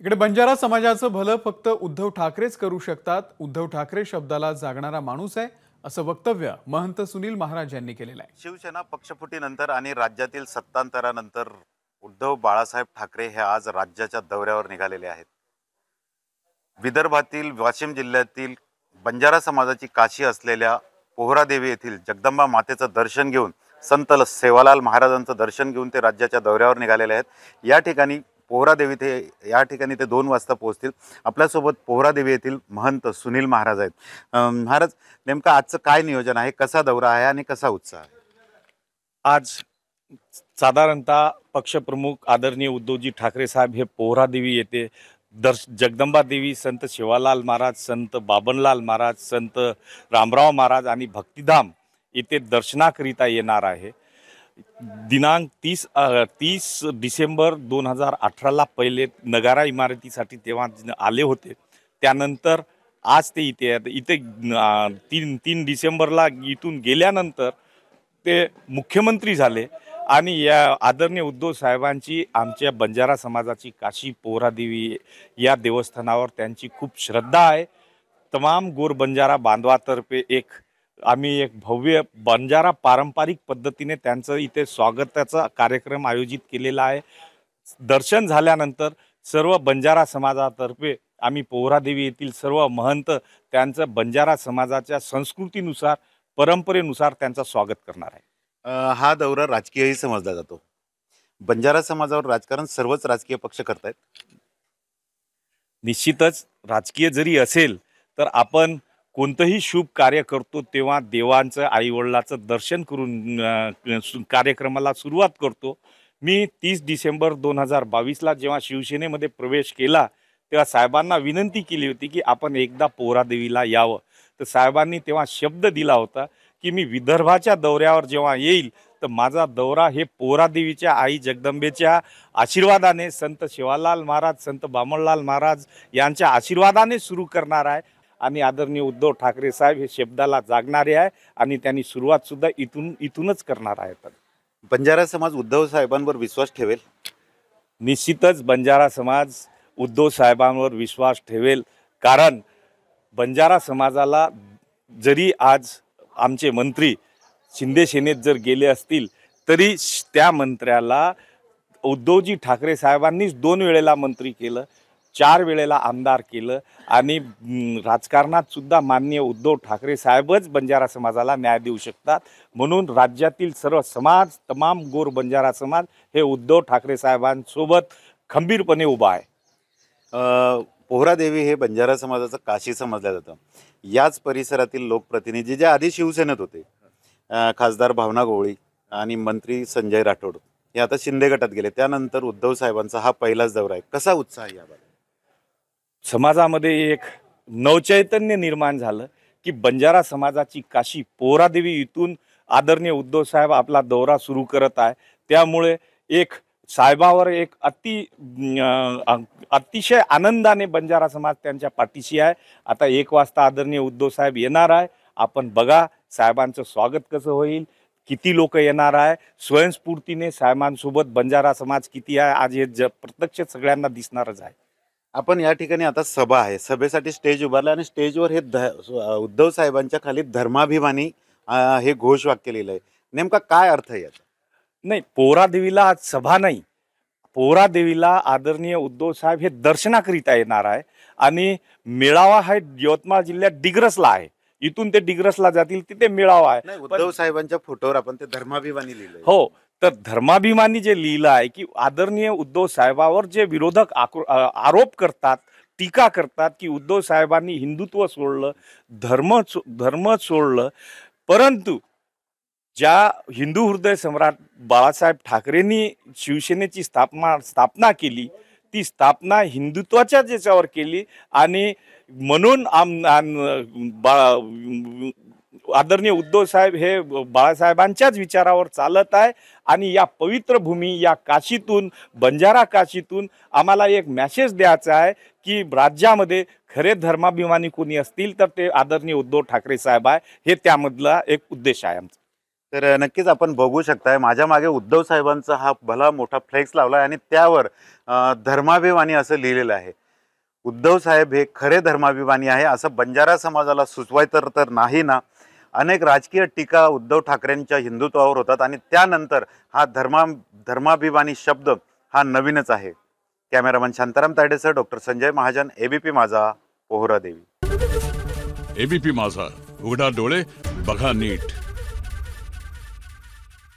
इकडे बंजारा समाजाचं भलं फक्त उद्धव ठाकरेच करू शकतात उद्धव ठाकरे शब्दाला जागणारा माणूस आहे असं वक्तव्य महंत सुनील महाराज यांनी केलेलं आहे शिवसेना पक्षफुटीनंतर आणि राज्यातील सत्तांतरानंतर उद्धव बाळासाहेब ठाकरे हे आज राज्याच्या दौऱ्यावर निघालेले आहेत विदर्भातील वाशिम जिल्ह्यातील बंजारा समाजाची काशी असलेल्या पोहरादेवी येथील जगदंबा मातेचं दर्शन घेऊन संत सेवालाल महाराजांचं दर्शन घेऊन ते राज्याच्या दौऱ्यावर निघालेले आहेत या ठिकाणी पोहरादेवी ते या ठिकाणी ते दोन वाजता पोहोचतील आपल्यासोबत पोहरादेवी येथील महंत सुनील महाराज आहेत महाराज नेमकं आजचं काय नियोजन आहे कसा दौरा आहे आणि कसा उत्साह आहे आज साधारणतः पक्षप्रमुख आदरणीय उद्धवजी ठाकरे साहेब हे पोहरादेवी येथे दर्श जगदंबा देवी संत शिवालाल महाराज संत बाबनलाल महाराज संत रामराव महाराज आणि भक्तिधाम येथे दर्शनाकरिता येणार आहे दिनांक तीस तीस डिसेंबर दोन हजार अठराला पहिले नगारा इमारतीसाठी तेव्हा आले होते त्यानंतर आज ते इथे इथे तीन तीन डिसेंबरला इथून गेल्यानंतर ते मुख्यमंत्री झाले आणि या आदरणीय उद्धव साहेबांची आमच्या बंजारा समाजाची काशी पोहरादेवी या देवस्थानावर त्यांची खूप श्रद्धा आहे तमाम गोर बंजारा बांधवातर्फे एक आम्ही एक भव्य बंजारा पारंपरिक पद्धतीने त्यांचं इथे स्वागताचा कार्यक्रम आयोजित केलेला आहे दर्शन झाल्यानंतर सर्व बंजारा समाजातर्फे आम्ही पोहरादेवी येथील सर्व महंत त्यांचं बंजारा समाजाच्या संस्कृतीनुसार परंपरेनुसार त्यांचं स्वागत करणार आहे हा दौरा राजकीयही समजला जातो बंजारा समाजावर राजकारण सर्वच राजकीय पक्ष करतायत निश्चितच राजकीय जरी असेल तर आपण कोणतंही शुभ कार्य करतो तेव्हा देवांचं आईवडिलाचं दर्शन करून कार्यक्रमाला सुरुवात करतो मी तीस डिसेंबर दोन हजार बावीसला जेव्हा शिवसेनेमध्ये प्रवेश केला तेव्हा साहेबांना विनंती केली होती की आपण एकदा पोहरादेवीला यावं तर साहेबांनी तेव्हा शब्द दिला होता की मी विदर्भाच्या दौऱ्यावर जेव्हा येईल तर माझा दौरा हे पोहरादेवीच्या आई जगदंबेच्या आशीर्वादाने संत शिवालाल महाराज संत बामणलाल महाराज यांच्या आशीर्वादाने सुरू करणार आहे आणि आदरणीय उद्धव ठाकरे साहेब हे शब्दाला जागणारे आहे आणि त्यांनी सुरुवात सुद्धा इथून इथूनच करणार आहेत बंजारा समाज उद्धव साहेबांवर विश्वास ठेवेल निश्चितच बंजारा समाज उद्धव साहेबांवर विश्वास ठेवेल कारण बंजारा समाजाला जरी आज आमचे मंत्री शिंदे सेनेत जर गेले असतील तरी त्या मंत्र्याला उद्धवजी ठाकरे साहेबांनीच दोन वेळेला मंत्री केलं चार वेळेला आमदार केलं आणि राजकारणात सुद्धा माननीय उद्धव ठाकरे साहेबच बंजारा समाजाला न्याय देऊ शकतात म्हणून राज्यातील सर्व समाज तमाम गोर बंजारा समाज हे उद्धव ठाकरे साहेबांसोबत खंबीरपणे उभा आहे पोहरादेवी हे बंजारा समाजाचं काशी समजलं जातं याच परिसरातील लोकप्रतिनिधी जे आधी शिवसेनेत होते खासदार भावना गोवळी आणि मंत्री संजय राठोड हे आता शिंदे गटात गेले त्यानंतर उद्धव साहेबांचा हा पहिलाच दौरा आहे कसा उत्साह याबाबत समाजामध्ये एक नवचैतन्य निर्माण झालं की बंजारा समाजाची काशी पोहरादेवी इथून आदरणीय उद्धव साहेब आपला दौरा सुरू करत आहे त्यामुळे एक साहेबावर एक अति अतिशय आनंदाने बंजारा समाज त्यांच्या पाठीशी आहे आता एक वाजता आदरणीय उद्धव साहेब येणार आहे आपण बघा साहेबांचं स्वागत कसं होईल किती लोक येणार आहे स्वयंस्फूर्तीने साहेबांसोबत बंजारा समाज किती आहे आज हे ज प्रत्यक्ष सगळ्यांना दिसणारच आहे आपण या ठिकाणी आता सभा आहे सभेसाठी स्टेज उभारला आणि स्टेजवर हे उद्धव साहेबांच्या खाली धर्माभिमानी हे हे वाक्य लिहिलं आहे नेमका काय अर्थ आहे याचा नाही देवीला आज सभा नाही देवीला आदरणीय उद्धव साहेब हे दर्शनाकरिता येणार आहे आणि मेळावा हा यवतमाळ जिल्ह्यात डिग्रसला आहे इथून ते डिग्रसला जातील तिथे मेळावा आहे उद्धव साहेबांच्या फोटोवर आपण ते धर्माभिमानी लिहिलं हो तर धर्माभिमानी जे लिहिलं आहे की आदरणीय उद्धव साहेबावर जे विरोधक आरोप करतात टीका करतात की उद्धव साहेबांनी हिंदुत्व सोडलं धर्म धर्म सोडलं परंतु ज्या हिंदू हृदय सम्राट बाळासाहेब ठाकरेंनी शिवसेनेची स्थापना स्थापना केली ती स्थापना हिंदुत्वाच्या ज्याच्यावर केली आणि म्हणून आम बा आदरणीय उद्धव साहेब हे बाळासाहेबांच्याच विचारावर चालत आहे आणि या पवित्र भूमी या काशीतून बंजारा काशीतून आम्हाला एक मॅसेज द्यायचा आहे की राज्यामध्ये खरे धर्माभिमानी कोणी असतील तर ते आदरणीय उद्धव ठाकरे साहेब आहे हे त्यामधला एक उद्देश आहे आमचा तर नक्कीच आपण बघू शकताय माझ्या मागे उद्धव साहेबांचा हा भला मोठा फ्लेक्स लावला आहे आणि त्यावर धर्माभिमानी असं लिहिलेलं आहे उद्धव साहेब हे खरे धर्माभिमानी आहे असं बंजारा समाजाला सुचवायचं तर नाही ना अनेक राजकीय टीका उद्धव ठाकरेंच्या हिंदुत्वावर होतात आणि त्यानंतर हा धर्मा धर्माभिमानी शब्द हा नवीनच आहे कॅमेरामन शांताराम तायडेसर डॉक्टर संजय महाजन एबीपी माझा पोहरा देवी एबीपी माझा उघडा डोळे बघा नीट